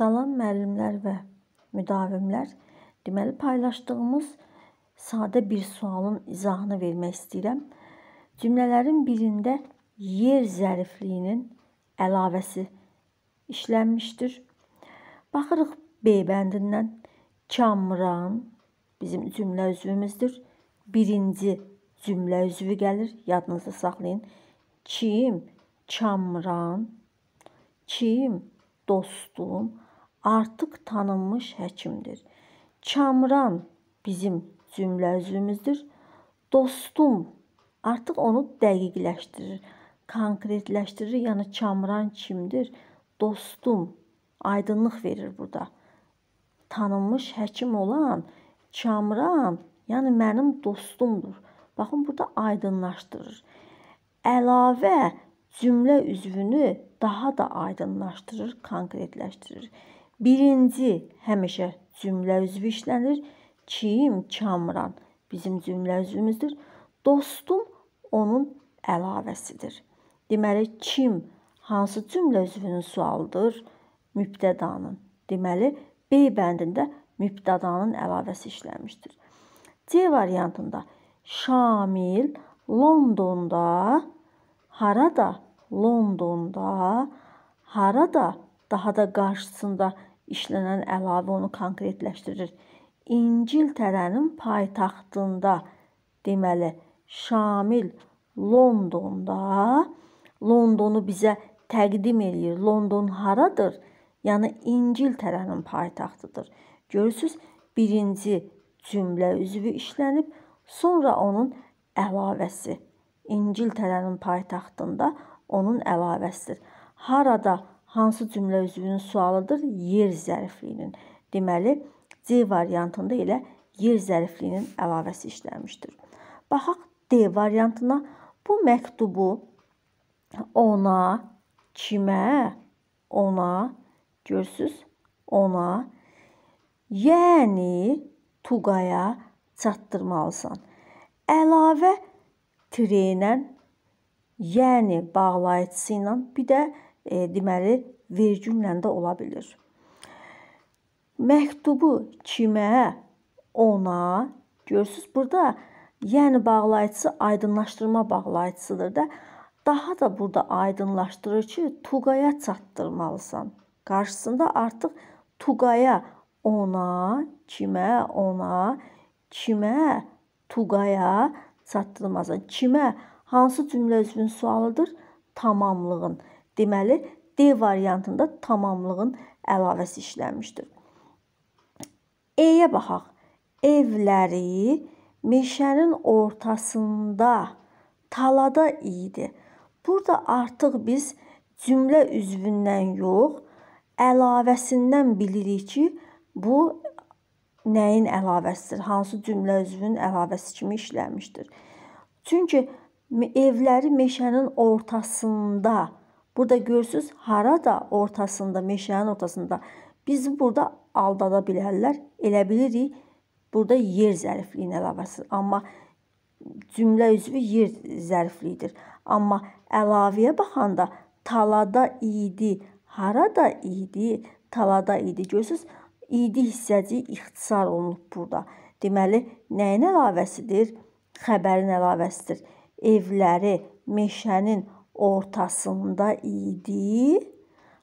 Salam müəllimlər və müdavimlər. Deməli, paylaşdığımız sadə bir sualın izahını vermək istəyirəm. Cümlələrin birində yer zərifliyinin əlavəsi işlənmişdir. Baxırıq B bəndindən Kamran bizim cümlə üzvümüzdür. Birinci cümlə üzvü gəlir. Yadınızda saxlayın. Kim? Kamran. Kim? Dostum artıq tanınmış həkimdir. Kamran bizim cümlə üzvümüzdür. Dostum artıq onu dəqiqləşdirir, konkretləşdirir. Yəni Kamran kimdir? Dostum aydınlıq verir burada. Tanınmış həkim olan Kamran, yəni mənim dostumdur. Baxın, burada aydınlaşdırır. Əlavə cümlə üzvünü daha da aydınlaşdırır, konkretləşdirir. Birinci həmişə cümlə üzvü işlənir. Kim? Kamran bizim cümlə üzvümüzdür. Dostum onun əlavəsidir. Deməli kim hansı cümlə üzvünün sualıdır? Mübtədanın. Deməli B bəndində mübtədanın əlavəsi işlənmişdir. C variantında Şamil Londonda harada Londonda harada daha da qarşısında işlənən əlavə onu konkretləşdirir. İngiltərənin paytaxtında deməli Şamil Londonda Londonu bizə təqdim eləyir. London haradır? Yəni İngiltərənin paytaxtıdır. Görürsüz, birinci cümlə üzvü işlənib, sonra onun əlavəsi. İngiltərənin paytaxtında onun əlavəsidir. Harada hansı cümlə üzvünün sualıdır? Yer zərfliyinin. Deməli, C variantında elə yer zərfliyinin əlavəsi işlənmişdir. Baxaq D variantına. Bu məktubu ona, kimə, ona, görsüz, ona, yəni Tugaya çatdırmalısan. Əlavə treynən, yəni bağlayıcısı ilə bir də e, deməli vergüllə də ola bilir. Məktubu kimə? Ona. Görürsüz burada yəni bağlayıcısı aydınlaşdırma bağlayıcısıdır da. Daha da burada aydınlaşdırır ki, Tuqaya çatdırmalısan. Qarşısında artıq Tuqaya ona, kimə, ona, kimə, Tuqaya çatdırmalısan. Kimə hansı cümlə üzvün sualıdır? Tamamlığın. Deməli, D variantında tamamlığın əlavəsi işlənmişdir. E-yə baxaq. Evləri meşənin ortasında talada idi. Burada artıq biz cümlə üzvündən yox, əlavəsindən bilirik ki, bu nəyin əlavəsidir, hansı cümlə üzvünün əlavəsi kimi işlənmişdir. Çünki evləri meşənin ortasında Burada görürsüz, harada ortasında, meşənin ortasında bizi burada aldada bilərlər. Elə bilirik, burada yer zərifliyinin əlavəsi. Amma cümlə üzvü yer zərifliyidir. Amma əlavəyə baxanda talada idi, harada idi, talada idi. Görürsüz, idi hissəci ixtisar olunub burada. Deməli, nəyin əlavəsidir? Xəbərin əlavəsidir. Evləri, meşənin, ortasında idi.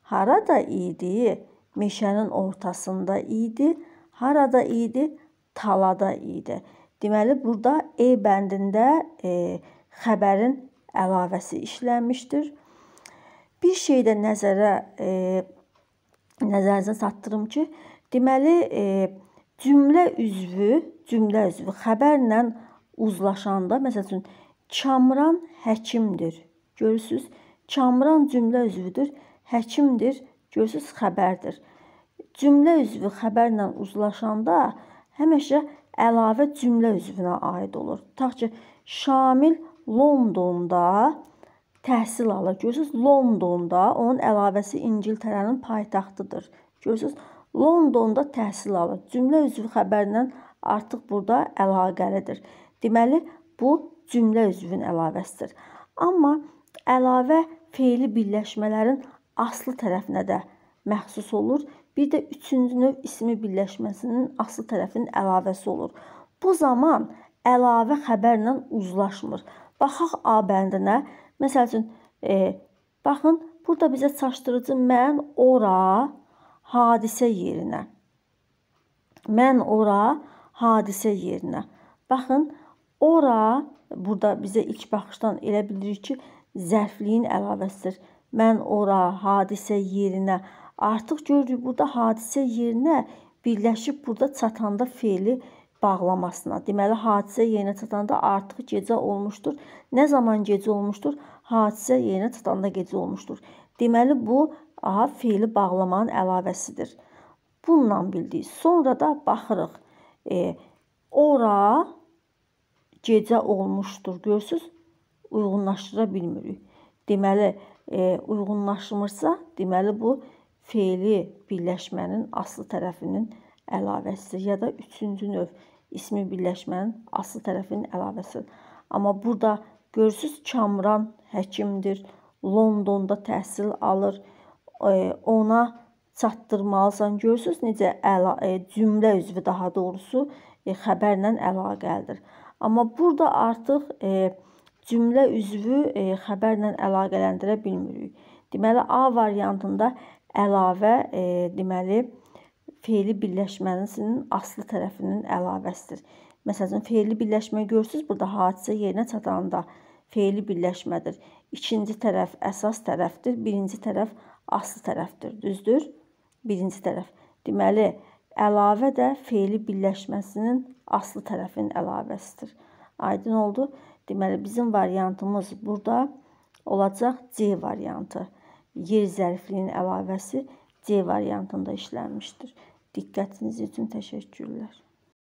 Harada idi? Meşənin ortasında idi. Harada idi? Talada idi. Deməli, burada E bəndində e, xəbərin əlavəsi işlənmişdir. Bir şey də nəzərə e, nəzərinizə çatdırım ki, deməli, e, cümlə üzvü, cümlə üzvü xəbərlə uzlaşanda, məsəl üçün, Kamran həkimdir Görürsüz, Kamran cümlə üzvüdür, həkimdir, görürsüz xəbərdir. Cümlə üzvü xəbərlə uzlaşanda həmişə əlavə cümlə üzvünə aid olur. Tutaq ki, Şamil Londonda təhsil alır. Görürsüz, Londonda onun əlavəsi İngiltərənin paytaxtıdır. Görürsüz, Londonda təhsil alır. Cümlə üzvü xəbərindən artıq burada əlaqəlidir. Deməli, bu cümlə üzvünün əlavəsidir. Amma əlavə feili birləşmələrin aslı tərəfinə də məxsus olur. Bir də üçüncü növ ismi birləşməsinin aslı tərəfinin əlavəsi olur. Bu zaman əlavə xəbərlə uzlaşmır. Baxaq A bəndinə. Məsəl üçün, e, baxın, burada bizə çaşdırıcı mən ora hadisə yerinə. Mən ora hadisə yerinə. Baxın, ora burada bizə ilk baxışdan elə bilirik ki, zərfliyin əlavəsidir. Mən ora, hadisə yerinə. Artıq görürük burada hadisə yerinə birləşib burada çatanda feili bağlamasına. Deməli hadisə yerinə çatanda artıq gecə olmuşdur. Nə zaman gecə olmuşdur? Hadisə yerinə çatanda gecə olmuşdur. Deməli bu aha feili bağlamanın əlavəsidir. Bununla bildik. Sonra da baxırıq. E, ora gecə olmuşdur. Görürsüz? uyğunlaşdıra bilmirik. Deməli, e, uyğunlaşmırsa, deməli bu feili birləşmənin aslı tərəfinin əlavəsidir ya da üçüncü növ ismi birləşmənin aslı tərəfinin əlavəsidir. Amma burada görürsüz Kamran həkimdir, Londonda təhsil alır. E, ona çatdırmalısan. Görürsüz necə əla, e, cümlə üzvü daha doğrusu e, xəbərlə əlaqəlidir. Amma burada artıq e, cümlə üzvü e, xəbərlə əlaqələndirə bilmirik. Deməli A variantında əlavə e, deməli feili birləşməsinin aslı tərəfinin əlavəsidir. Məsələn, feili birləşmə görürsüz, burada hadisə yerinə çatanda feili birləşmədir. İkinci tərəf əsas tərəfdir, birinci tərəf aslı tərəfdir, düzdür? Birinci tərəf. Deməli, əlavə də feili birləşməsinin aslı tərəfinin əlavəsidir. Aydın oldu. Deməli bizim variantımız burada olacaq C variantı. Yer zərfliyinin əlavəsi C variantında işlənmişdir. Diqqətiniz üçün təşəkkürlər.